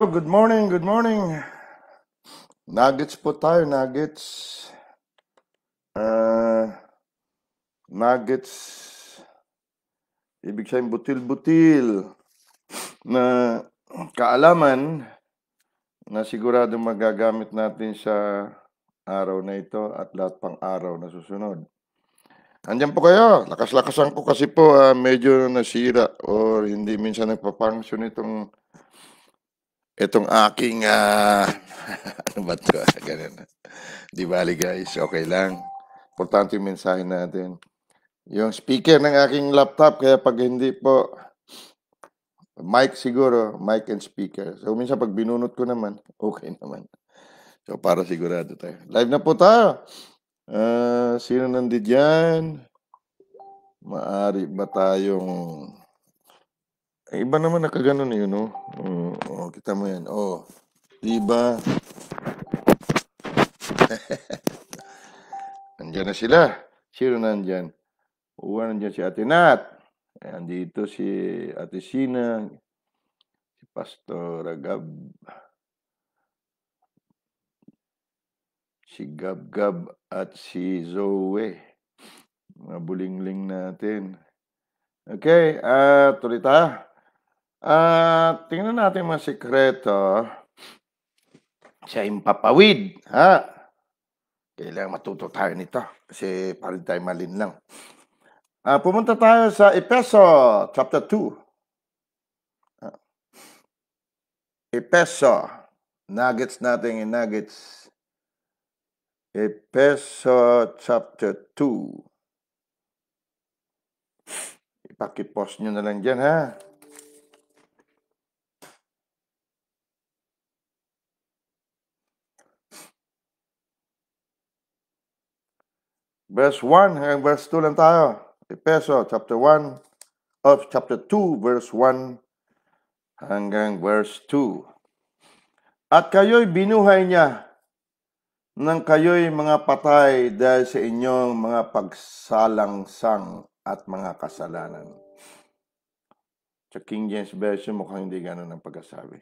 Good morning, good morning. Nuggets po tayo, nuggets. Uh, nuggets. Ibig sabihin butil-butil na kaalaman na sigurado magagamit natin sa araw na ito at lahat pang araw na susunod. Andiyan po kayo. Lakas-lakasan ko kasi po uh, medyo nasira or hindi minsan nagpa-function itong itong aking uh, ano ba to? Ganun. Di bali guys, okay lang. Importante yung mensahe natin. Yung speaker ng aking laptop, kaya pag hindi po, mic siguro, mic and speaker. So minsan pag binunot ko naman, okay naman. So para sigurado tayo. Live na po tayo. Uh, sino nandid yan? Maari ba tayong eh, iba naman nakaganon na eh, yun, no? Oh, oh, kita mo yan. Oh, iba. Nandiyan na sila. Sino nandyan? Uwa nandyan si Ate Nat. Eh, andito si Ate Sina. Si Pastor Gab. Si Gab Gab at si Zoe. Mga bulingling natin. Okay, at uh, ulit Ah, tingnan natin mga sikreto sa impapawid, ha? Kailangan matuto tayo nito kasi parang tayo lang. Ah, pumunta tayo sa Epeso chapter 2. Ah. Epeso. Nuggets natin in nuggets. Epeso chapter 2. Ipakipost nyo na lang dyan, ha? verse 1 hanggang verse 2 lang tayo. Epeso chapter 1 of chapter 2 verse 1 hanggang verse 2. At kayo'y binuhay niya nang kayo'y mga patay dahil sa inyong mga pagsalangsang at mga kasalanan. Sa King James Version, mukhang hindi ganun ang pagkasabi.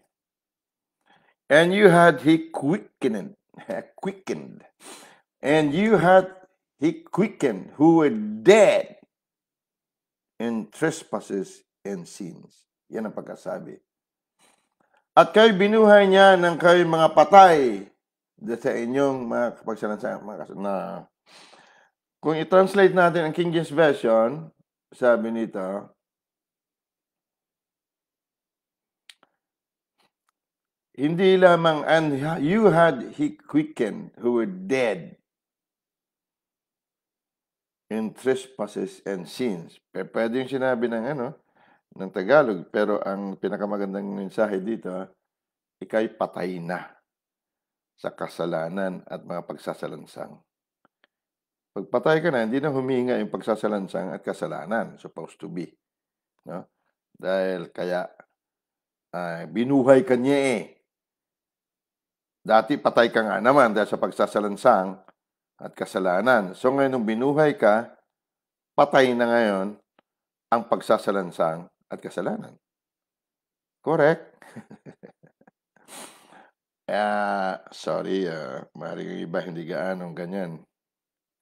And you had he quickened, quickened. And you had He quickened who were dead in trespasses and sins. Yan ang pagkasabi. At kayo binuhay niya ng kayo mga patay sa inyong mga kapagsalansang mga kas- na kung i-translate natin ang King James Version, sabi nito, hindi lamang, and you had he quickened who were dead in trespasses and sins. Eh, pwede yung sinabi ng ano, ng Tagalog, pero ang pinakamagandang mensahe dito, ikay patay na sa kasalanan at mga pagsasalansang. Pagpatay ka na, hindi na huminga yung pagsasalansang at kasalanan, supposed to be. No? Dahil kaya uh, binuhay ka niya eh. Dati patay ka nga naman dahil sa pagsasalansang, at kasalanan. So ngayon, nung binuhay ka, patay na ngayon ang pagsasalansang at kasalanan. Correct? uh, sorry, uh, ah. maaaring iba hindi gaanong ganyan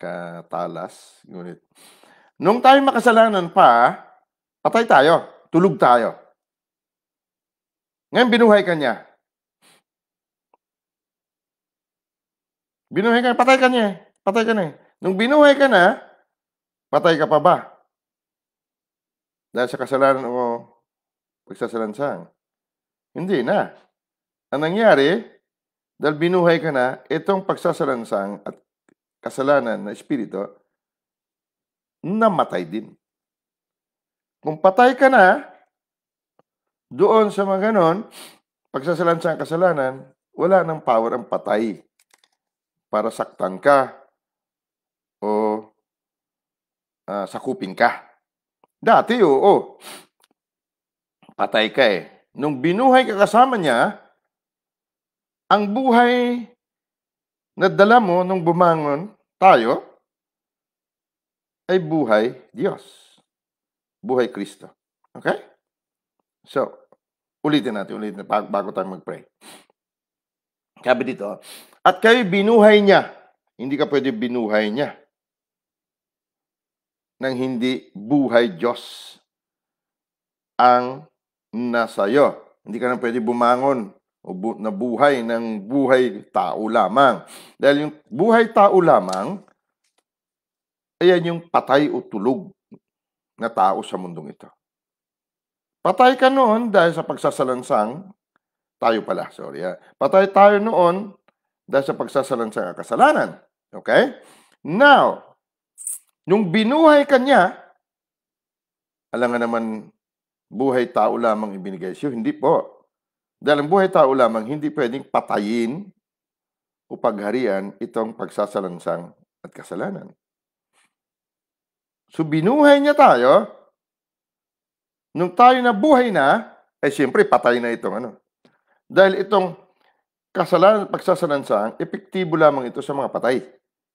katalas. Ngunit, nung tayo makasalanan pa, patay tayo, tulog tayo. Ngayon, binuhay ka niya. Binuhay ka, patay ka niya. Patay ka na eh. Nung binuhay ka na, patay ka pa ba? Dahil sa kasalanan o pagsasalansang. Hindi na. Ang nangyari, dahil binuhay ka na, itong pagsasalansang at kasalanan na espirito, namatay din. Kung patay ka na, doon sa mga ganon, pagsasalansang kasalanan, wala ng power ang patay para saktan ka, o uh, sakupin ka. Dati, oo. Patay ka eh. Nung binuhay ka kasama niya, ang buhay na dala mo nung bumangon tayo ay buhay Diyos. Buhay Kristo. Okay? So, ulitin natin, ulitin natin, bago tayo mag-pray. Sabi dito, at kayo binuhay niya. Hindi ka pwede binuhay niya ng hindi buhay Diyos ang nasa iyo. Hindi ka na pwede bumangon o bu- na buhay ng buhay tao lamang. Dahil yung buhay tao lamang, ayan yung patay o tulog na tao sa mundong ito. Patay ka noon dahil sa pagsasalansang, tayo pala, sorry. Ha? Ah. Patay tayo noon dahil sa pagsasalansang kasalanan. Okay? Now, Nung binuhay kanya, alam nga naman, buhay tao lamang ibinigay siya. Hindi po. Dahil ang buhay tao lamang, hindi pwedeng patayin o pagharian itong pagsasalansang at kasalanan. So binuhay niya tayo. Nung tayo na buhay na, eh siyempre patay na itong ano. Dahil itong kasalanan at pagsasalansang, epektibo lamang ito sa mga patay.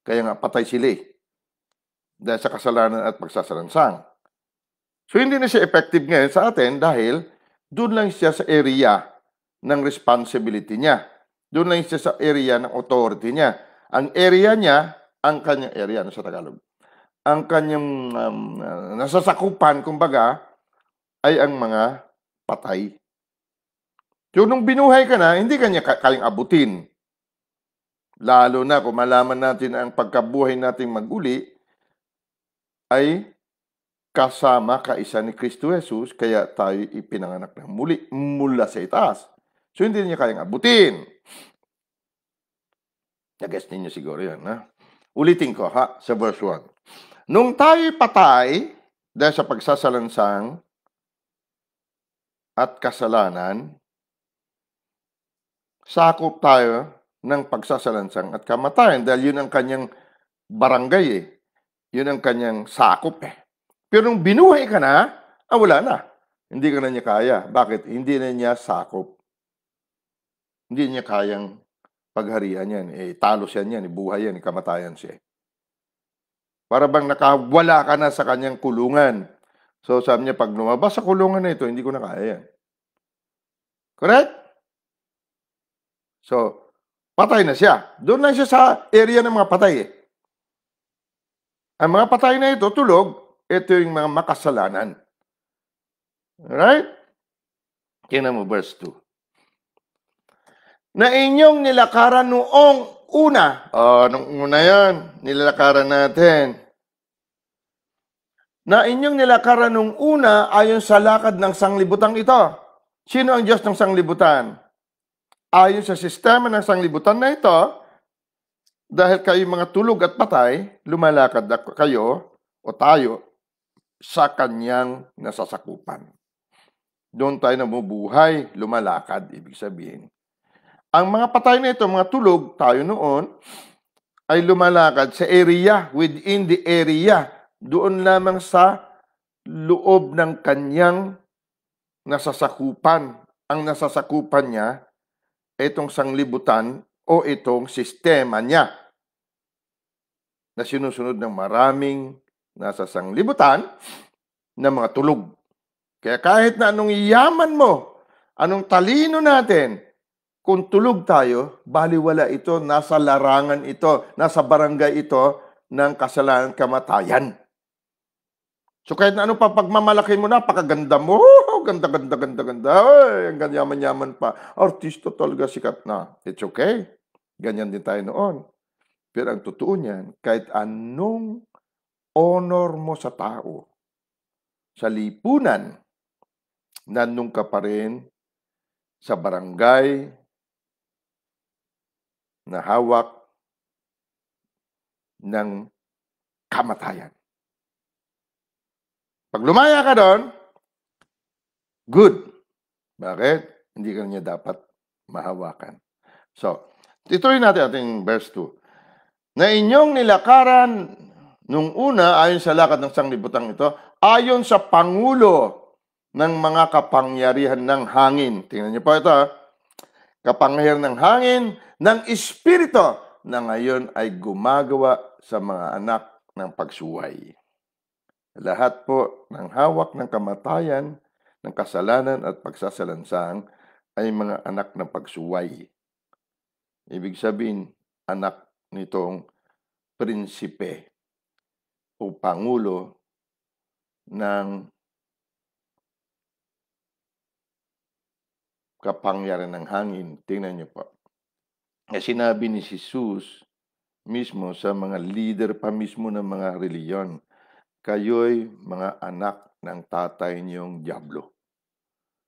Kaya nga patay sila eh dahil sa kasalanan at pagsasalansang. So hindi na siya effective ngayon sa atin dahil doon lang siya sa area ng responsibility niya. Doon lang siya sa area ng authority niya. Ang area niya, ang kanyang area, ano sa Tagalog? Ang kanyang um, uh, nasasakupan, kumbaga, ay ang mga patay. So, nung binuhay ka na, hindi kanya kayang abutin. Lalo na kung malaman natin ang pagkabuhay nating maguli ay kasama kaisa ni Kristo Jesus, kaya tayo ipinanganak ng muli mula sa itaas. So, hindi niya kayang abutin. Nag-guess ninyo siguro yan, ha? Ulitin ko, ha? Sa verse 1. Nung tayo patay dahil sa pagsasalansang at kasalanan, sakop tayo ng pagsasalansang at kamatayan dahil yun ang kanyang barangay eh. Yun ang kanyang sakop eh. Pero nung binuhay ka na, ah, wala na. Hindi ka na niya kaya. Bakit? Hindi na niya sakop. Hindi niya kayang pagharian yan. Eh, talos yan yan. Ibuhay eh. yan. Eh. Kamatayan siya. Eh. Para bang nakawala ka na sa kanyang kulungan. So sabi niya, pag lumabas sa kulungan na ito, hindi ko na kaya yan. Correct? So, patay na siya. Doon lang siya sa area ng mga patay eh. Ang mga patay na ito, tulog, ito yung mga makasalanan. Alright? Tingnan mo verse 2. Na inyong nilakaran noong una. Oh, nung una yan, nilalakaran natin. Na inyong nilakaran noong una ayon sa lakad ng sanglibutan ito. Sino ang Diyos ng sanglibutan? Ayon sa sistema ng sanglibutan na ito, dahil kayo mga tulog at patay, lumalakad kayo o tayo sa kanyang nasasakupan. Doon tayo namubuhay, lumalakad, ibig sabihin. Ang mga patay na ito, mga tulog, tayo noon, ay lumalakad sa area, within the area, doon lamang sa loob ng kanyang nasasakupan. Ang nasasakupan niya, itong sanglibutan o itong sistema niya na sinusunod ng maraming nasa sanglibutan na mga tulog. Kaya kahit na anong yaman mo, anong talino natin, kung tulog tayo, baliwala ito, nasa larangan ito, nasa barangay ito ng kasalanan kamatayan. So kahit na ano pa, pagmamalaki mo na, pakaganda mo, ganda, ganda, ganda, ganda, ay, ang ganyaman-yaman pa. Artista talaga, sikat na. It's okay. Ganyan din tayo noon. Pero ang totoo niyan, kahit anong honor mo sa tao, sa lipunan, nandun ka pa rin sa barangay na hawak ng kamatayan. Pag lumaya ka doon, good. Bakit? Hindi ka niya dapat mahawakan. So, ituloy natin ating verse 2 na inyong nilakaran nung una ayon sa lakad ng sanglibutan ito, ayon sa Pangulo ng mga kapangyarihan ng hangin. Tingnan niyo po ito. Ah. Kapangyarihan ng hangin, ng Espiritu na ngayon ay gumagawa sa mga anak ng pagsuway. Lahat po ng hawak ng kamatayan, ng kasalanan at pagsasalansang ay mga anak ng pagsuway. Ibig sabihin, anak nitong prinsipe o pangulo ng kapangyarihan ng hangin. Tingnan niyo po. E sinabi ni Jesus mismo sa mga leader pa mismo ng mga reliyon, kayo'y mga anak ng tatay niyong Diablo.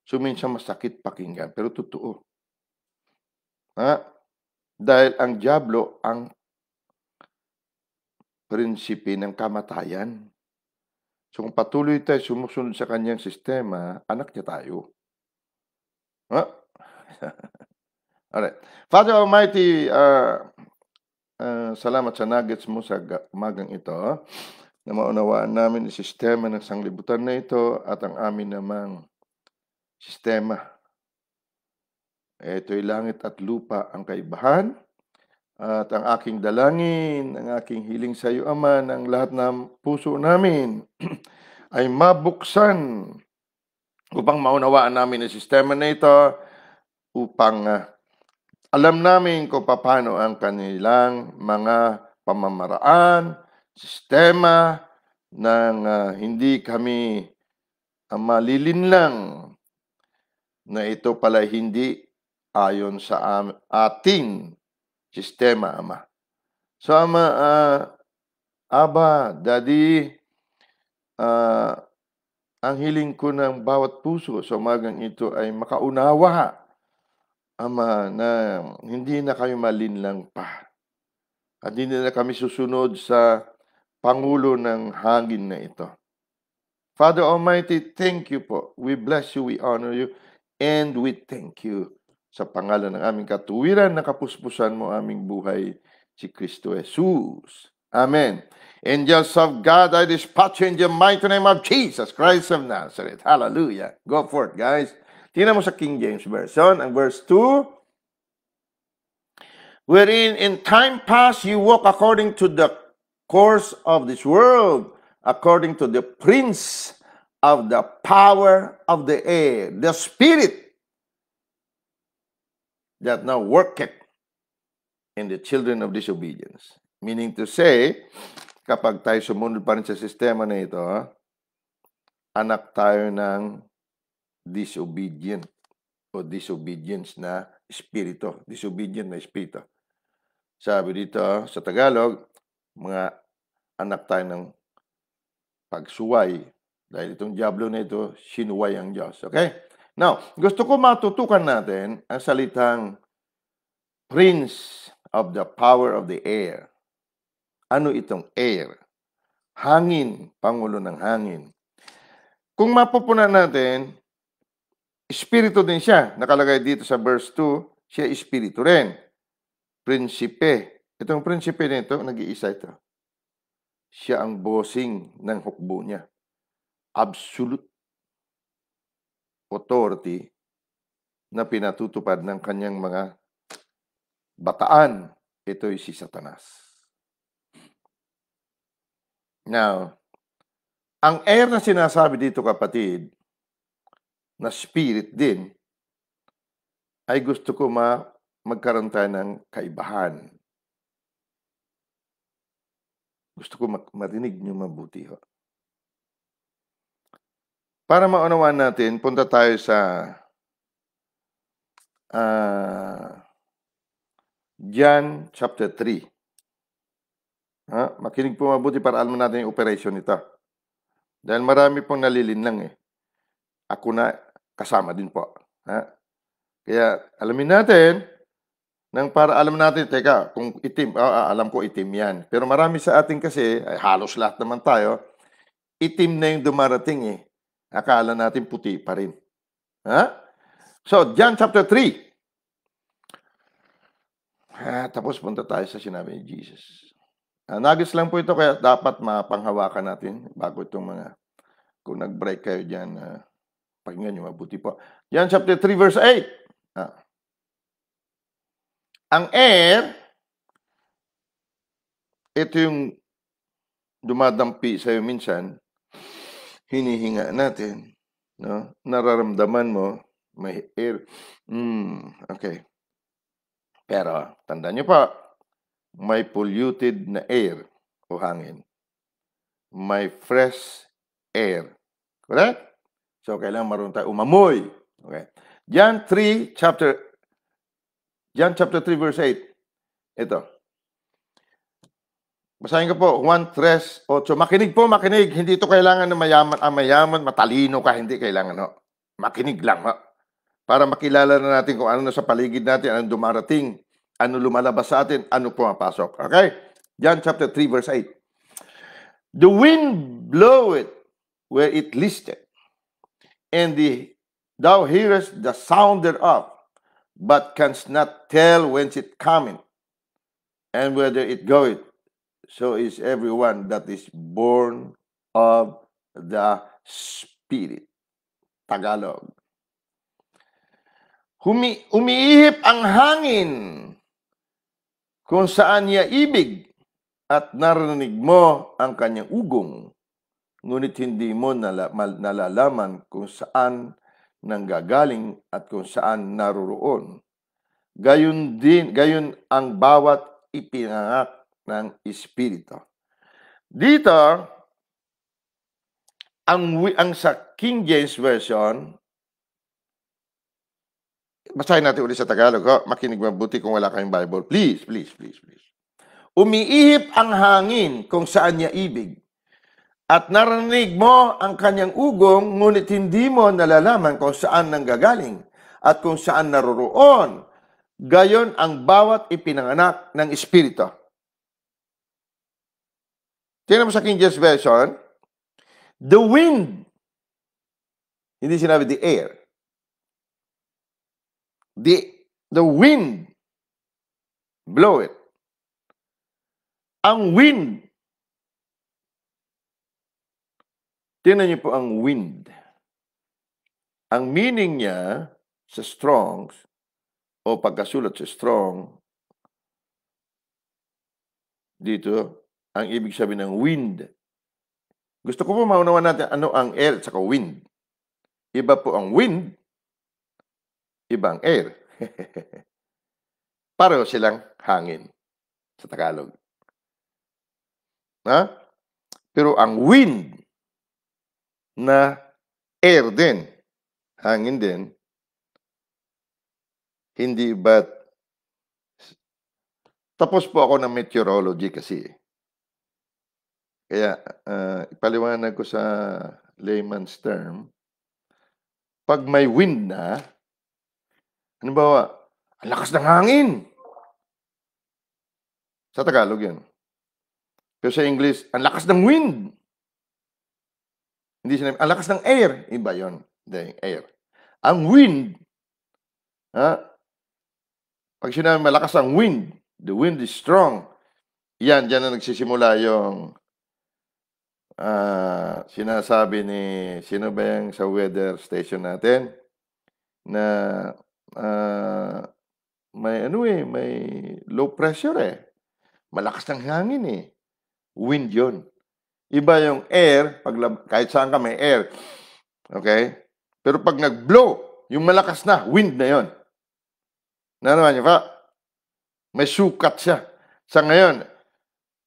So minsan masakit pakinggan, pero totoo. Ha? Ah, dahil ang Diablo ang prinsipe ng kamatayan. So kung patuloy tayo sumusunod sa kanyang sistema, anak niya tayo. Huh? Alright. Father Almighty, uh, uh, salamat sa nuggets mo sa umagang ito na maunawaan namin ang sistema ng sanglibutan na ito at ang amin namang sistema Ito'y langit at lupa ang kaibahan. At ang aking dalangin, ang aking hiling sa iyo, Ama, ng lahat ng puso namin ay mabuksan upang maunawaan namin ang sistema na ito upang uh, alam namin kung paano ang kanilang mga pamamaraan, sistema ng uh, ah, hindi kami uh, ah, malilin na ito pala hindi ayon sa ating sistema, Ama. So, Ama, uh, Aba, Daddy, uh, ang hiling ko ng bawat puso sa umagang ito ay makaunawa, Ama, na hindi na kayo malinlang pa. At hindi na kami susunod sa pangulo ng hangin na ito. Father Almighty, thank you po. We bless you, we honor you, and we thank you sa pangalan ng aming katuwiran, nakapuspusan mo aming buhay, si Kristo Jesus. Amen. Angels of God, I dispatch you in the mighty name of Jesus Christ of Nazareth. Hallelujah. Go forth, guys. Tingnan mo sa King James Version, ang verse 2. Wherein in time past you walk according to the course of this world, according to the prince of the power of the air, the spirit that now worketh in the children of disobedience. Meaning to say, kapag tayo sumunod pa rin sa sistema na ito, ah, anak tayo ng disobedient o disobedience na espirito. Disobedient na espirito. Sabi dito ah, sa Tagalog, mga anak tayo ng pagsuway. Dahil itong Diablo na ito, sinuway ang Diyos. Okay? Now, gusto ko matutukan natin ang salitang Prince of the Power of the Air. Ano itong air? Hangin, Pangulo ng Hangin. Kung mapupunan natin, Espiritu din siya. Nakalagay dito sa verse 2, siya Espiritu rin. Prinsipe. Itong prinsipe nito, nag-iisa ito. Siya ang bossing ng hukbo niya. Absolute authority na pinatutupad ng kanyang mga bataan. Ito'y si Satanas. Now, ang air na sinasabi dito kapatid, na spirit din, ay gusto ko ma magkaroon tayo ng kaibahan. Gusto ko marinig niyo mabuti. Ho. Para maunawaan natin, punta tayo sa uh, ah, John chapter 3. Ha? Makinig po mabuti para alam natin yung operation nito. Dahil marami pong lang eh. Ako na kasama din po. Ha? Kaya alamin natin nang para alam natin, teka, kung itim, ah, ah, alam ko itim yan. Pero marami sa atin kasi, ay, halos lahat naman tayo, itim na yung dumarating eh akala natin puti pa rin. Ha? So, John chapter 3. Ha, tapos punta tayo sa sinabi ni Jesus. Ah, nagis lang po ito kaya dapat mapanghawakan natin bago itong mga kung nag-break kayo diyan uh, ah, pakinggan niyo mabuti po. John chapter 3 verse 8. Ah. Ang air ito yung dumadampi sa'yo minsan hinihinga natin, no? Nararamdaman mo may air. Mm, okay. Pero tanda niyo pa, may polluted na air o hangin. May fresh air. Correct? So, kailangan marunong tayo umamoy. Okay. John 3, chapter, John chapter 3, verse 8. Ito. Basahin ko po, 1.3.8. Makinig po, makinig. Hindi ito kailangan ng mayaman. Ang ah, mayaman, matalino ka, hindi kailangan. Ho. Makinig lang. Ho. Para makilala na natin kung ano na sa paligid natin, ano dumarating, ano lumalabas sa atin, ano pumapasok. Okay? John chapter 3 verse 8. The wind bloweth where it listed, and the, thou hearest the sound thereof, but canst not tell whence it coming, and whether it goeth, so is everyone that is born of the Spirit. Tagalog. Humi umiihip ang hangin kung saan niya ibig at narinig mo ang kanyang ugong, ngunit hindi mo nala nalalaman kung saan nanggagaling at kung saan naroroon. Gayon din, gayon ang bawat ipinangak ng Espiritu. Dito, ang, ang sa King James Version, basahin natin ulit sa Tagalog. Ho. Oh. Makinig mabuti kung wala kayong Bible. Please, please, please, please. Umiihip ang hangin kung saan niya ibig. At narinig mo ang kanyang ugong, ngunit hindi mo nalalaman kung saan nanggagaling at kung saan naroroon. Gayon ang bawat ipinanganak ng Espiritu. Tingnan mo sa King James Version, the wind. Hindi sinabi the air. The, the wind. Blow it. Ang wind. Tingnan niyo po ang wind. Ang meaning niya sa Strong's o pagkasulat sa Strong dito, ang ibig sabihin ng wind. Gusto ko po maunawa natin ano ang air at saka wind. Iba po ang wind, iba ang air. Pareho silang hangin sa Tagalog. Ha? Pero ang wind na air din, hangin din, hindi ba't tapos po ako ng meteorology kasi eh. Kaya, ah, ipaliwanag ko sa layman's term. Pag may wind na, ano ba, ang lakas ng hangin. Sa Tagalog yun. Pero sa English, ang lakas ng wind. Hindi sinabi, ang lakas ng air. Iba yun. Hindi, air. Ang wind, ha? Pag sinabi malakas ang wind, the wind is strong. Yan, dyan na nagsisimula yung uh, sinasabi ni sino ba yung sa weather station natin na uh, may ano eh, may low pressure eh. Malakas ang hangin eh. Wind yon Iba yung air, pag, kahit saan ka may air. Okay? Pero pag nag-blow, yung malakas na, wind na yon Nanaman ano niyo pa? May sukat siya. Sa ngayon,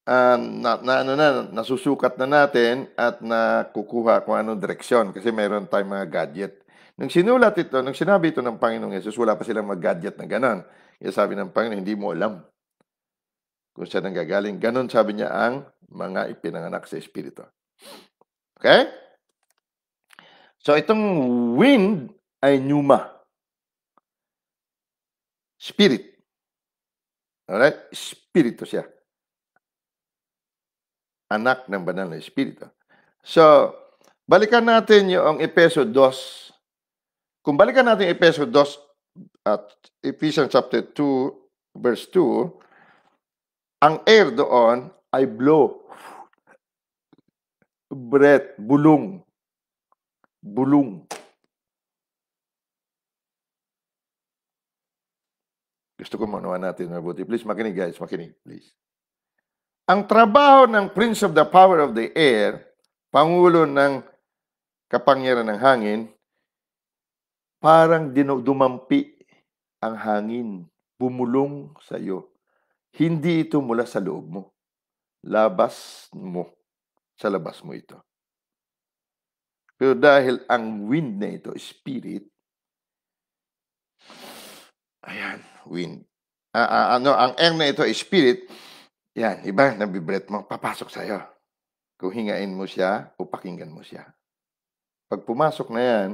uh, na, na, ano na, nasusukat na natin at nakukuha kung anong direksyon kasi meron tayong mga gadget. Nung sinulat ito, nung sinabi ito ng Panginoong Yesus, wala pa silang mga gadget na ganon. Kaya sabi ng Panginoon, hindi mo alam kung saan ang gagaling. Ganun sabi niya ang mga ipinanganak sa Espiritu. Okay? So itong wind ay pneuma. Spirit. Alright? Spirito siya anak ng banal na Espiritu. So, balikan natin yung Epeso 2. Kung balikan natin Epeso 2 at Ephesians chapter 2 verse 2, ang air doon ay blow. Breath, bulong. Bulong. Gusto ko manuha natin mabuti. Please makinig guys, makinig please. Ang trabaho ng Prince of the Power of the Air, Pangulo ng Kapangyarihan ng Hangin, parang dinudumampi ang hangin, bumulong sa iyo. Hindi ito mula sa loob mo. Labas mo. Sa labas mo ito. Pero dahil ang wind na ito, spirit, ayan, wind. Uh, uh, ano, ang air na ito, spirit, yan, iba, nabibret mo, papasok sa'yo. Kung hingain mo siya o pakinggan mo siya. Pag pumasok na yan,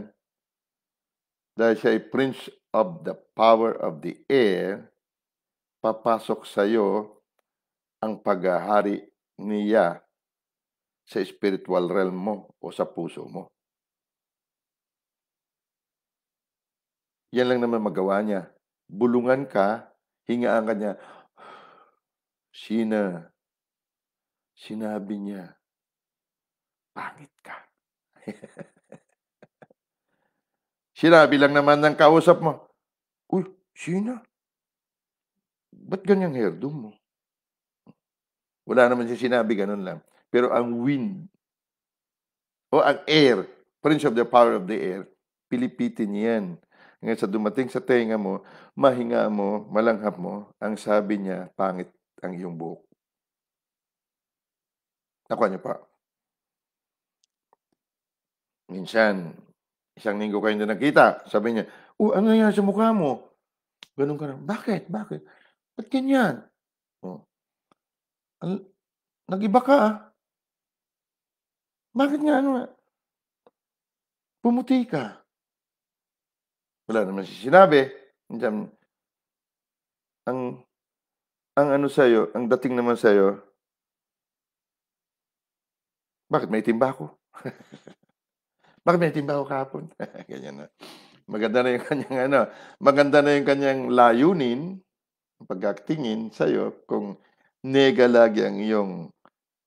dahil siya ay prince of the power of the air, papasok sa iyo ang paghahari niya sa spiritual realm mo o sa puso mo. Yan lang naman magawa niya. Bulungan ka, hingaan ka niya, Sina, sinabi niya, pangit ka. sinabi lang naman ng kausap mo, Uy, Sina, ba't ganyang hairdo mo? Wala naman siya sinabi, ganun lang. Pero ang wind, o ang air, Prince of the Power of the Air, pilipitin yan. Ngayon sa dumating sa tenga mo, mahinga mo, malanghap mo, ang sabi niya, pangit ang iyong buhok. Nakuha niyo pa. Minsan, isang linggo kayo na nakita, sabi niya, oh, ano nangyari sa mukha mo? Ganun ka na, bakit? Bakit? Ba't ganyan? Oh. Al- Nag-iba ka ah. Bakit nga ano Pumuti ka. Wala naman siya sinabi. Diyan, ang ang ano sa iyo, ang dating naman sa iyo, bakit may timba ako? bakit may timba ako kahapon? Ganyan na. Maganda na yung kanyang ano, maganda na yung kanyang layunin, pagkatingin sa'yo, kung nega lagi ang iyong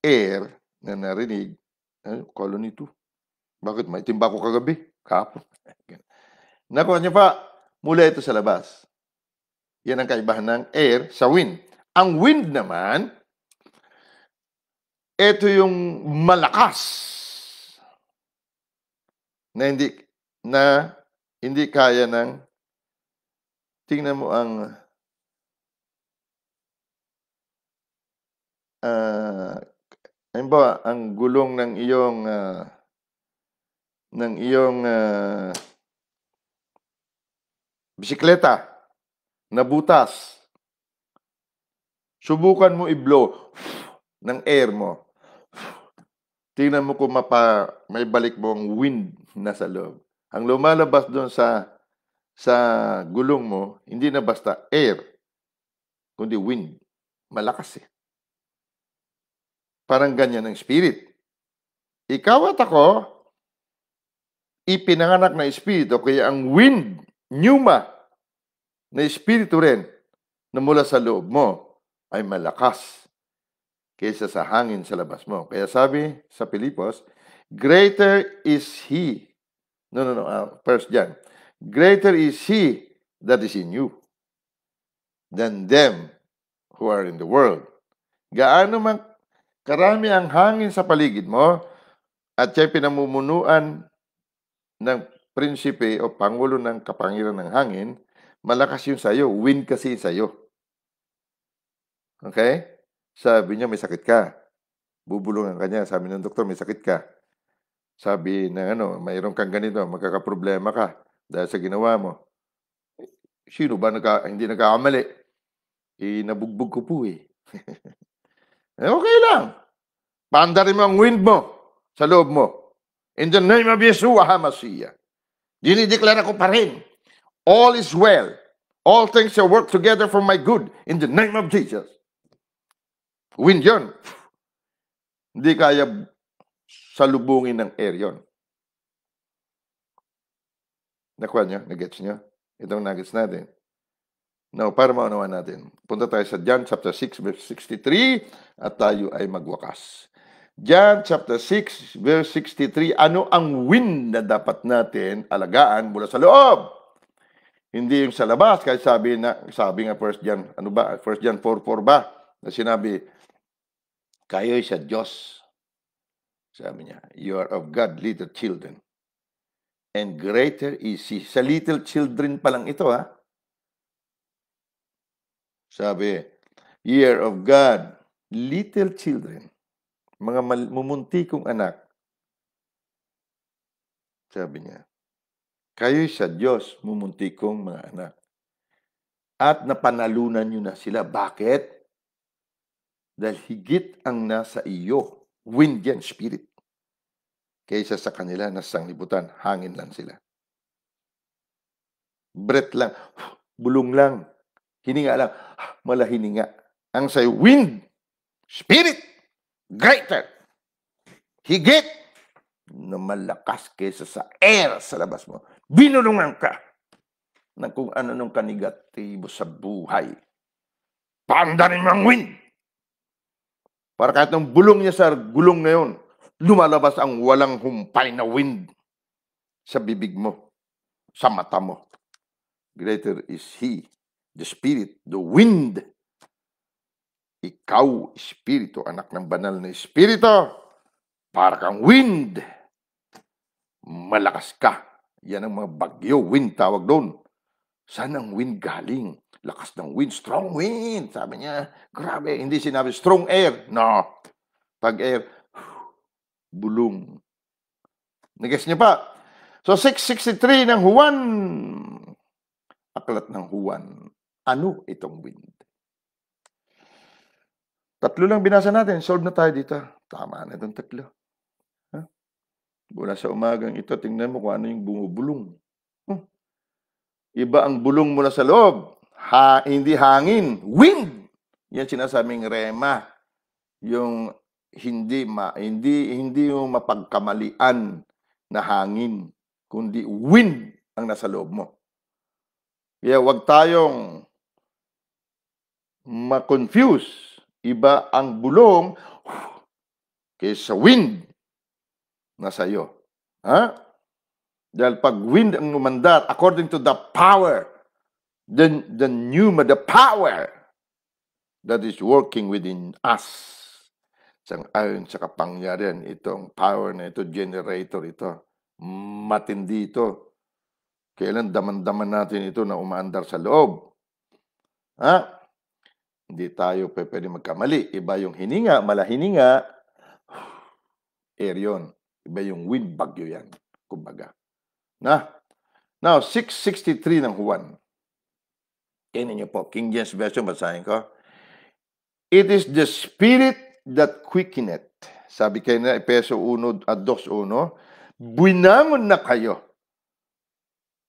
air na narinig, ano, colony to. Bakit may timba ko kagabi? Kahapon. Nakuha niyo pa, mula ito sa labas. Yan ang kaibahan ng air sa wind. Ang wind naman, ito yung malakas na hindi na hindi kaya ng tingnan mo ang uh, ah, ba ang gulong ng iyong uh, ng iyong uh, bisikleta na butas Subukan mo i-blow ng air mo. Tingnan mo kung mapa, may balik mo ang wind na sa loob. Ang lumalabas doon sa sa gulong mo, hindi na basta air, kundi wind. Malakas eh. Parang ganyan ang spirit. Ikaw at ako, ipinanganak na espiritu, kaya ang wind, pneuma, na espiritu rin na mula sa loob mo ay malakas kaysa sa hangin sa labas mo. Kaya sabi sa Pilipos, greater is He. No, no, no. Ah, first John. Greater is He that is in you than them who are in the world. Gaano man karami ang hangin sa paligid mo at siya'y pinamumunuan ng prinsipe o pangulo ng kapangiran ng hangin, malakas yung sa'yo, win kasi sa'yo. Okay? Sabi niya, may sakit ka. Bubulungan ka niya. Sabi ng doktor, may sakit ka. Sabi na ano, mayroon kang ganito, magkakaproblema ka dahil sa ginawa mo. Sino ba nagka, hindi nagkakamali? Inabugbog eh, ko po eh. eh okay lang. Paandarin mo ang wind mo sa loob mo. In the name of Yeshua HaMashiach. Dinideklara ko pa rin. All is well. All things shall work together for my good in the name of Jesus. Wind yon. Hindi kaya salubungin ng air yon. Nakuha nyo? Nagets nyo? Itong nuggets natin. Now, para maunawa natin, punta tayo sa John chapter 6 verse 63 at tayo ay magwakas. John chapter 6 verse 63, ano ang wind na dapat natin alagaan mula sa loob? Hindi yung sa labas, kasi sabi na sabi nga first John, ano ba? First John 4:4 ba? Na sinabi, Kayo'y sa Diyos. Sabi niya, you are of God, little children. And greater is He. Sa little children pa lang ito, ha? Sabi, are of God, little children, mga mumuntikong anak. Sabi niya, kayo'y sa Diyos, mumuntikong mga anak. At napanalunan niyo na sila. Bakit? dahil higit ang nasa iyo, wind yan, spirit, kaysa sa kanila na sanglibutan, hangin lang sila. Breath lang, bulong lang, hininga lang, malahininga. Ang sa'yo, wind, spirit, greater, higit, na malakas kaysa sa air sa labas mo. Binulungan ka ng kung ano nung kanigatibo sa buhay. Paandarin mo ang wind! Para kahit ng bulong niya sa gulong ngayon, lumalabas ang walang humpay na wind sa bibig mo, sa mata mo. Greater is He, the Spirit, the wind. Ikaw, Espiritu, anak ng banal na Espiritu, para kang wind. Malakas ka. Yan ang mga bagyo, wind tawag doon. Saan ang wind galing? lakas ng wind, strong wind, sabi niya. Grabe, hindi sinabi strong air. No. Pag air, bulong. Nag-guess niya pa? So 663 ng Juan. Aklat ng Juan. Ano itong wind? Tatlo lang binasa natin. Solve na tayo dito. Tama na itong tatlo. Ha? Mula sa umagang ito, tingnan mo kung ano yung bumubulong. Huh? Hmm. Iba ang bulong mula sa loob ha, hindi hangin, wind. Yan sinasabing rema. Yung hindi ma, hindi hindi yung mapagkamalian na hangin, kundi wind ang nasa loob mo. Kaya wag tayong ma-confuse. Iba ang bulong kaysa wind na sa iyo. Ha? Dahil pag wind ang umandat, according to the power the, the pneuma, the power that is working within us. Sa ayon sa kapangyarihan, itong power na ito, generator ito, matindi ito. Kailan daman-daman natin ito na umaandar sa loob? Ha? Hindi tayo pe, pwede magkamali. Iba yung hininga, malahininga, air yun. Iba yung wind, bagyo yan. Kumbaga. Na? Now, 663 ng Juan. Inin niyo po, King James Version, basahin ko. It is the Spirit that quickeneth. Sabi kayo na, Epeso 1 at 2.1, Buinangon na kayo.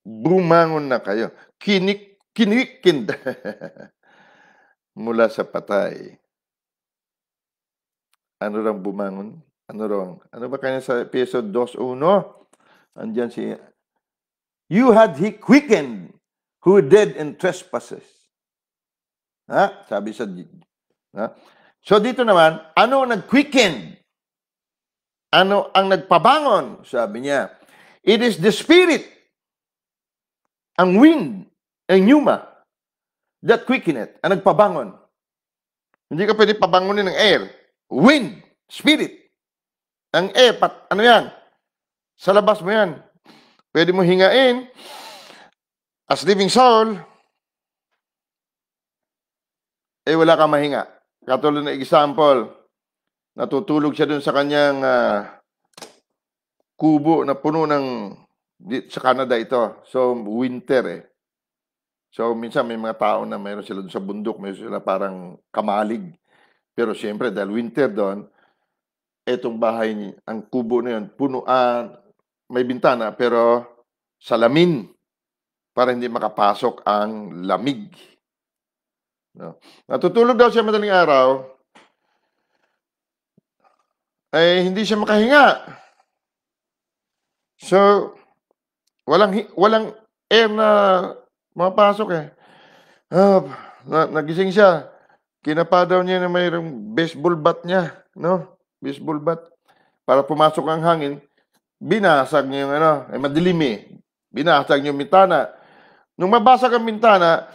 Bumangon na kayo. Kinik, kinikind. Mula sa patay. Ano lang bumangon? Ano wrong? Ano ba kanya sa Epeso 2.1? Andiyan si... You had he quickened who dead in trespasses. Ha? Sabi sa ha? So dito naman, ano nag-quicken? Ano ang nagpabangon? Sabi niya, it is the spirit, ang wind, ang pneuma, that quicken it, ang nagpabangon. Hindi ka pwede pabangonin ng air. Wind, spirit. Ang air, pat, ano yan? Sa labas mo yan. Pwede mo hingain, As living soul, eh wala kang mahinga. Katulad ng example, natutulog siya dun sa kanyang uh, kubo na puno ng sa Canada ito. So, winter eh. So, minsan may mga tao na mayroon sila dun sa bundok, may sila parang kamalig. Pero siyempre, dahil winter doon, etong bahay, ang kubo na yun, punuan, ah, may bintana, pero salamin para hindi makapasok ang lamig. No. Natutulog daw siya madaling araw, eh hindi siya makahinga. So, walang walang air na mapasok eh. Uh, na, nagising siya. Kinapa daw niya na mayroong baseball bat niya, no? Baseball bat. Para pumasok ang hangin, binasag niya yung ano, eh, madilim eh. Binasag niya yung mitana. Nung mabasag ang bintana,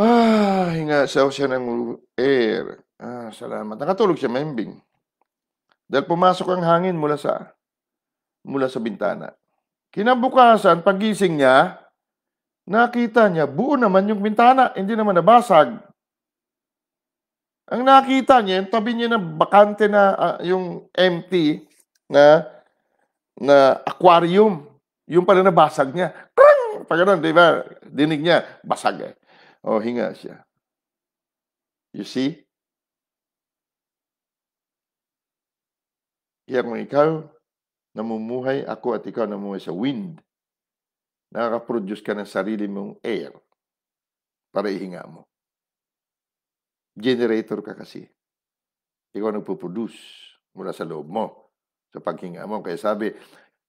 ah, hinga sa siya ng air. Ah, salamat. Nakatulog siya, membing. Dahil pumasok ang hangin mula sa mula sa bintana. Kinabukasan, pagising niya, nakita niya buo naman yung bintana, hindi naman nabasag. Ang nakita niya, yung tabi niya na bakante na uh, yung empty na na aquarium, yung pala nabasag niya. Krang! pag ganun, di ba? Dinig niya, basag eh. O, oh, hinga siya. You see? Yan kung ikaw, namumuhay, ako at ikaw namumuhay sa wind. Nakaka-produce ka ng sarili mong air para ihinga mo. Generator ka kasi. Ikaw nagpo-produce mula sa loob mo, sa paghinga mo. Kaya sabi,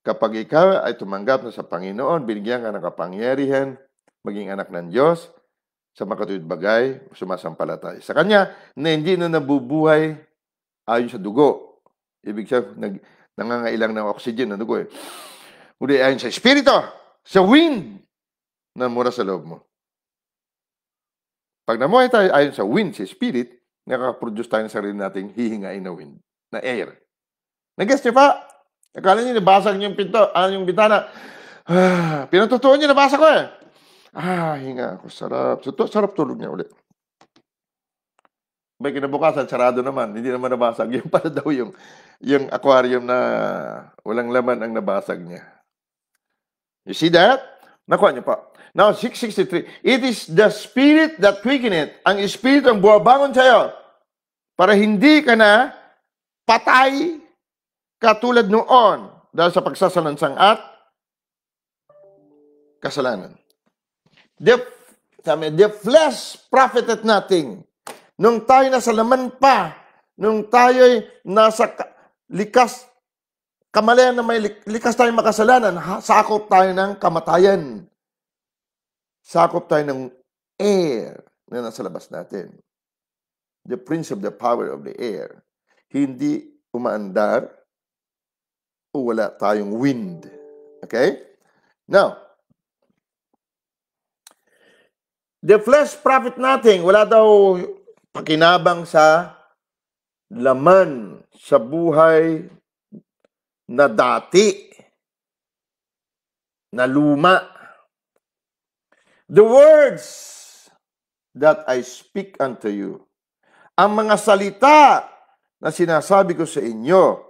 Kapag ikaw ay tumanggap na sa Panginoon, binigyan ka ng kapangyarihan, maging anak ng Diyos, sa makatuwid bagay, sumasampalatay. Sa Kanya, na hindi na nabubuhay ayon sa dugo. Ibig sabihin, nag, nangangailang ng oxygen na dugo eh. Uli ayon sa Espiritu, sa wind, na mura sa loob mo. Pag namuhay tayo ayon sa wind, sa Spirit, nakakaproduce tayo ng sarili nating hihingain na wind, na air. Nag-guess niyo pa? Akala niyo, nabasag niyo yung pinto, ano yung bintana. Ah, pinatutuan niyo, nabasa ko eh. Ah, hinga ako, sarap. So, sarap tulog niya ulit. May kinabukasan, sarado naman. Hindi naman nabasag. Yung pala daw yung, yung aquarium na walang laman ang nabasag niya. You see that? Nakuha niyo pa. Now, 663. It is the spirit that quicken it. Ang spirit ang buwabangon sa'yo. Para hindi ka na patay Katulad noon, dahil sa pagsasalansang at kasalanan. The, sabi, the flesh profited nothing. Nung tayo nasa laman pa, nung tayo'y nasa likas, kamalayan na may likas tayong makasalanan, sakop tayo ng kamatayan. Sakop tayo ng air na nasa labas natin. The prince of the power of the air. Hindi umaandar, wala tayong wind. Okay? Now, the flesh profit nothing. Wala daw pakinabang sa laman sa buhay na dati, na luma. The words that I speak unto you, ang mga salita na sinasabi ko sa inyo,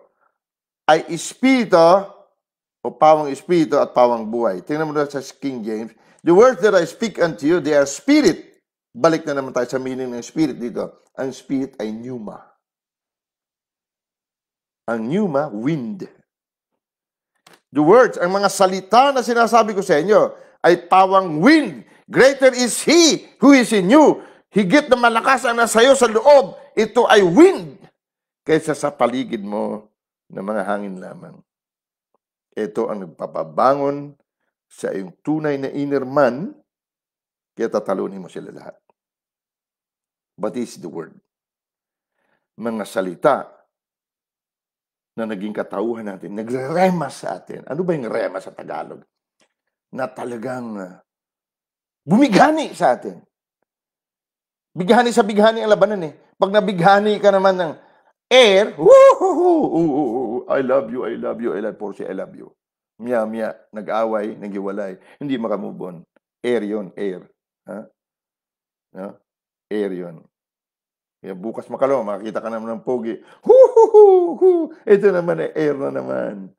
ay espiritu o pawang espiritu at pawang buhay. Tingnan mo na sa King James. The words that I speak unto you, they are spirit. Balik na naman tayo sa meaning ng spirit dito. Ang spirit ay pneuma. Ang pneuma, wind. The words, ang mga salita na sinasabi ko sa inyo, ay pawang wind. Greater is He who is in you. Higit na malakas ang nasa iyo sa loob. Ito ay wind kaysa sa paligid mo na mga hangin lamang. Ito ang nagpapabangon sa iyong tunay na inner man, kaya tatalunin mo sila lahat. But is the word. Mga salita na naging katauhan natin, nagrema sa atin. Ano ba yung rema sa Tagalog? Na talagang ah, bumigani sa atin. Bighani sa bighani ang labanan eh. Pag nabighani ka naman ng air, Woo-hoo-hoo! I love you, I love you, I love Porsche, I love you. Mia, mia, nag-away, nagiwalay, hindi makamove on. Air yon, air. Ha? No? Air yon. Kaya bukas makalaw, makakita ka naman ng pogi. hu hu Ito naman, eh, air na naman.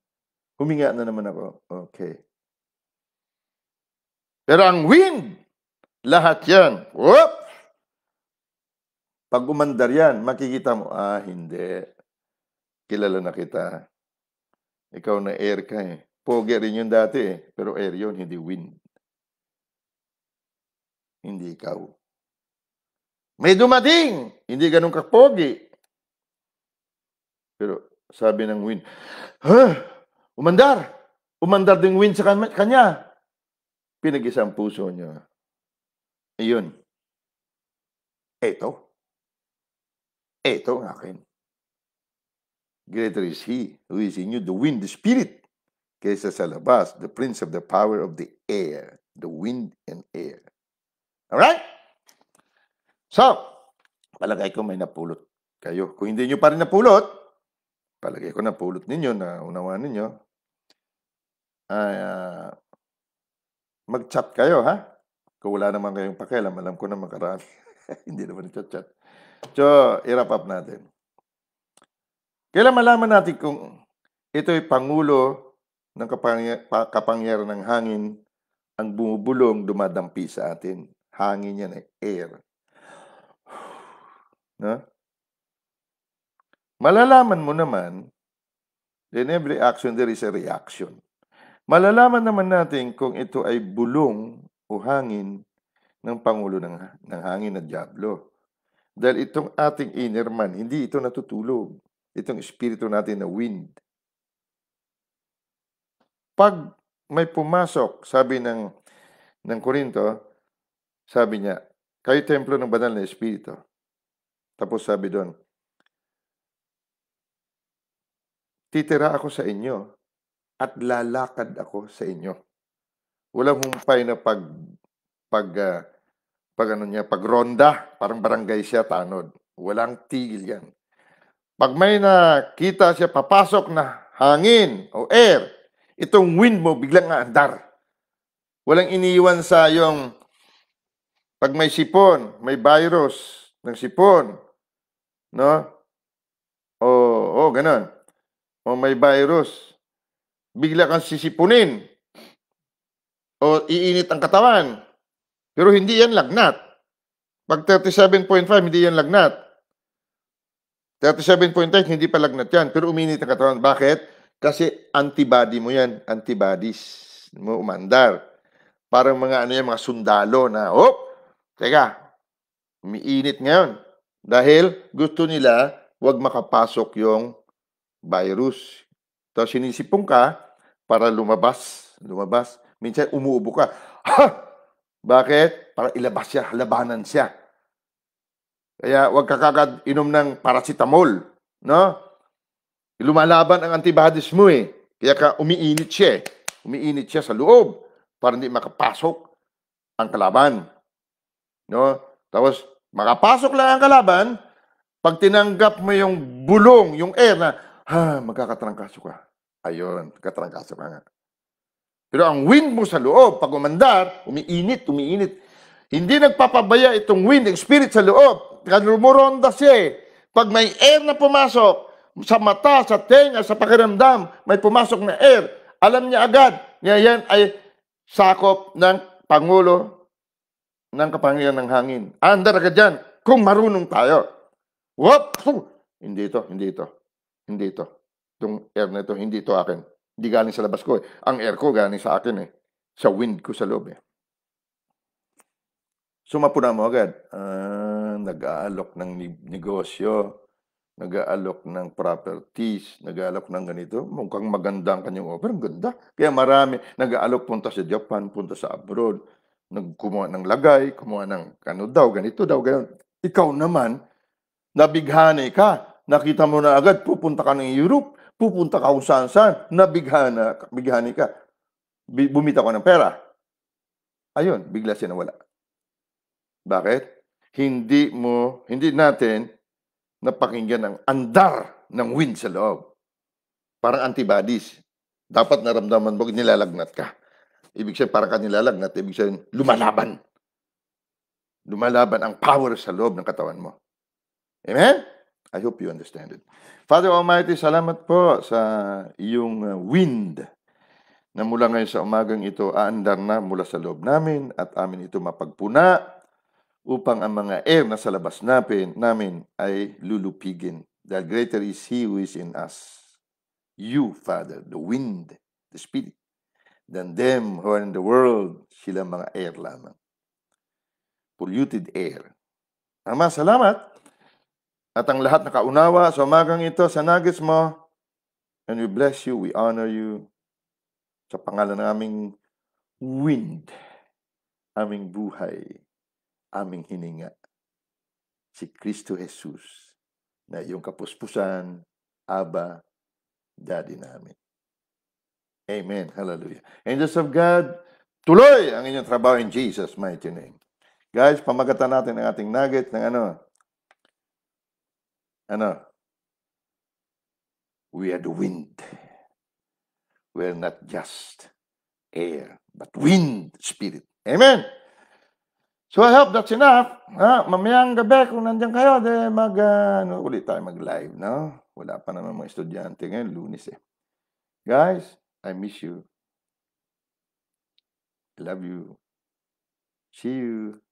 Huminga na naman ako. Okay. Pero ang wind, lahat yan. Whoop! Pag umandar yan, makikita mo, ah, hindi. Kilala na kita. Ikaw na air ka eh. Pogi rin yun dati eh. Pero air yun, hindi wind. Hindi ikaw. May dumating! Hindi ganun ka pogi. Pero sabi ng wind, huh? Umandar! Umandar din wind sa kanya. Pinag-isa ang puso niya. Iyon. Ito. Ito ang akin. Greater is He who is in you, the wind, the spirit, kaysa sa labas, the prince of the power of the air, the wind and air. Alright? So, palagay ko may napulot kayo. Kung hindi nyo pa rin napulot, palagay ko napulot ninyo, na unawaan ninyo, ay, uh, mag-chat kayo, ha? Kung wala naman kayong pakialam, alam ko na makaraan. hindi naman chat-chat. So, i-wrap up natin. Kailan malaman natin kung ito ay pangulo ng kapangyarihan ng hangin ang bumubulong dumadampi sa atin. Hangin yan eh, air. No? Malalaman mo naman, in every action there is a reaction. Malalaman naman natin kung ito ay bulong o hangin ng Pangulo ng, ng Hangin na Diablo. Dahil itong ating inner man, hindi ito natutulog. Itong espiritu natin na wind. Pag may pumasok, sabi ng, ng Korinto, sabi niya, kayo templo ng banal na espiritu. Tapos sabi doon, titira ako sa inyo at lalakad ako sa inyo. Walang humpay na pag, pag uh, pag ano niya, pag ronda, parang barangay siya, tanod. Walang tigil yan. Pag may nakita siya papasok na hangin o air, itong wind mo biglang aandar. Walang iniwan sa yung pag may sipon, may virus ng sipon, no? O, o ganun. O may virus, bigla kang sisipunin. O iinit ang katawan. Pero hindi yan lagnat. Pag 37.5, hindi yan lagnat. 37.5, hindi pa lagnat yan. Pero uminit ang katawan. Bakit? Kasi antibody mo yan. Antibodies mo umandar. Parang mga ano yan, mga sundalo na, oh, teka, umiinit ngayon. Dahil gusto nila wag makapasok yung virus. Tapos sinisipong ka para lumabas. Lumabas. Minsan umuubo ka. Ha! Bakit? Para ilabas siya, labanan siya. Kaya wag ka kagad inom ng paracetamol, no? Lumalaban ang antibodies mo eh. Kaya ka umiinit siya eh. Umiinit siya sa loob para hindi makapasok ang kalaban. No? Tapos, makapasok lang ang kalaban, pag tinanggap mo yung bulong, yung air na, ha, magkakatrangkaso ka. Ayun, katrangkaso ka nga. Pero ang wind mo sa loob, pag umandar, umiinit, umiinit. Hindi nagpapabaya itong wind, yung spirit sa loob. Kanumuronda siya eh. Pag may air na pumasok, sa mata, sa tenga, sa pakiramdam, may pumasok na air, alam niya agad na yan ay sakop ng Pangulo ng Kapangyarihan ng Hangin. Andar agad yan kung marunong tayo. Whoop! Hindi ito, hindi ito, hindi ito. Itong air na ito, hindi ito akin. Hindi galing sa labas ko eh. Ang air ko galing sa akin eh. Sa wind ko sa loob eh. Sumapuna mo agad. Ah, nag-aalok ng negosyo, nag-aalok ng properties, nag-aalok ng ganito. Mukhang maganda ang kanyang offer. Ang ganda. Kaya marami. Nag-aalok punta sa Japan, punta sa abroad. Nagkumuha ng lagay, kumuha ng ano daw, ganito daw, ganito. Ikaw naman, nabighani ka. Nakita mo na agad, pupunta ka ng Europe pupunta ka kung saan saan, nabighana, bighani ka. Bumita ko ng pera. Ayun, bigla siya nawala. Bakit? Hindi mo, hindi natin napakinggan ang andar ng wind sa loob. Parang antibodies. Dapat naramdaman mo, nilalagnat ka. Ibig sabihin, parang ka nilalagnat. Ibig sabihin, lumalaban. Lumalaban ang power sa loob ng katawan mo. Amen? I hope you understand it. Father Almighty, salamat po sa iyong uh, wind na mula ngayon sa umagang ito aandar na mula sa loob namin at amin ito mapagpuna upang ang mga air na sa labas namin, namin ay lulupigin. Dahil greater is He who is in us. You, Father, the wind, the Spirit, than them who are in the world, sila mga air lamang. Polluted air. Ama, salamat at ang lahat nakaunawa sa umagang ito sa nagis mo. And we bless you, we honor you sa pangalan ng aming wind, aming buhay, aming hininga. Si Kristo Jesus na iyong kapuspusan, Abba, Daddy namin. Amen. Hallelujah. Angels of God, tuloy ang inyong trabaho in Jesus' mighty name. Guys, pamagatan natin ang ating nugget ng ano, ano, we are the wind. We are not just air, but wind spirit. Amen! So I hope that's enough. Ha? Mamayang gabi, kung nandiyan kayo, de mag, uh, ulit tayo mag-live, no? Wala pa naman mga estudyante ngayon, lunis eh. Guys, I miss you. I love you. See you.